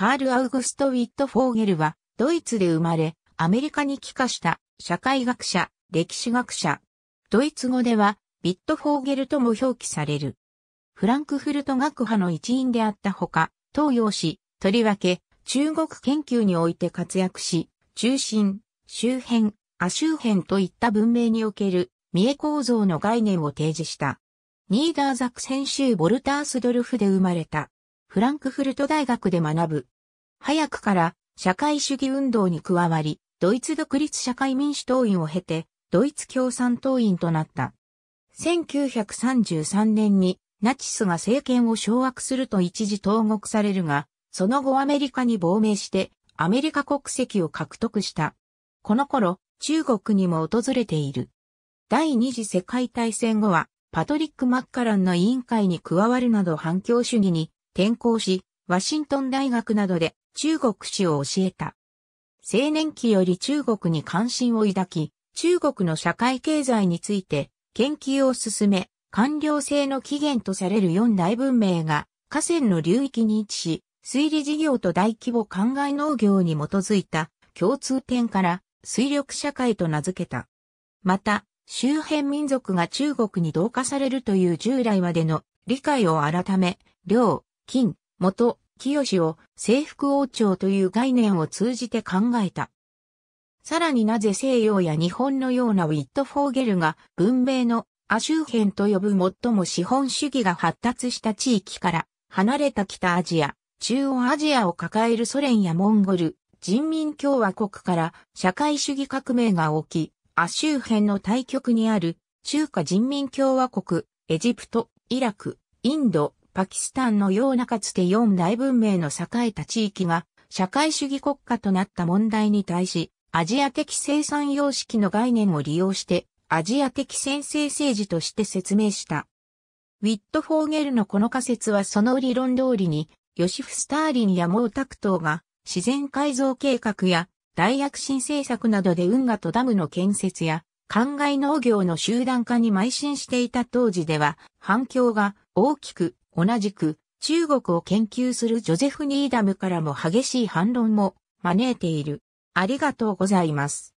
カール・アウグスト・ウィット・フォーゲルは、ドイツで生まれ、アメリカに帰化した社会学者、歴史学者。ドイツ語では、ビットフォーゲルとも表記される。フランクフルト学派の一員であったほか、東洋史、とりわけ、中国研究において活躍し、中心、周辺、亜周辺といった文明における、三重構造の概念を提示した。ニーダーザクセン州ボルタースドルフで生まれた。フランクフルト大学で学ぶ。早くから社会主義運動に加わり、ドイツ独立社会民主党員を経て、ドイツ共産党員となった。1933年にナチスが政権を掌握すると一時投獄されるが、その後アメリカに亡命してアメリカ国籍を獲得した。この頃、中国にも訪れている。第二次世界大戦後は、パトリック・マッカランの委員会に加わるなど反共主義に転校し、ワシントン大学などで中国史を教えた。青年期より中国に関心を抱き、中国の社会経済について研究を進め、官僚制の起源とされる四大文明が河川の流域に位置し、水利事業と大規模灌漑農業に基づいた共通点から水力社会と名付けた。また、周辺民族が中国に同化されるという従来までの理解を改め、両、金、元、清を征服王朝という概念を通じて考えた。さらになぜ西洋や日本のようなウィットフォーゲルが文明の亜周辺と呼ぶ最も資本主義が発達した地域から離れた北アジア、中央アジアを抱えるソ連やモンゴル、人民共和国から社会主義革命が起き、亜周辺の対極にある中華人民共和国、エジプト、イラク、インド、パキスタンのようなかつて四大文明の栄えた地域が社会主義国家となった問題に対し、アジア的生産様式の概念を利用して、アジア的先制政治として説明した。ウィット・フォーゲルのこの仮説はその理論通りに、ヨシフ・スターリンや毛沢東が自然改造計画や大躍進政策などで運河とダムの建設や灌漑農業の集団化に邁進していた当時では反響が大きく同じく中国を研究するジョゼフ・ニーダムからも激しい反論も招いている。ありがとうございます。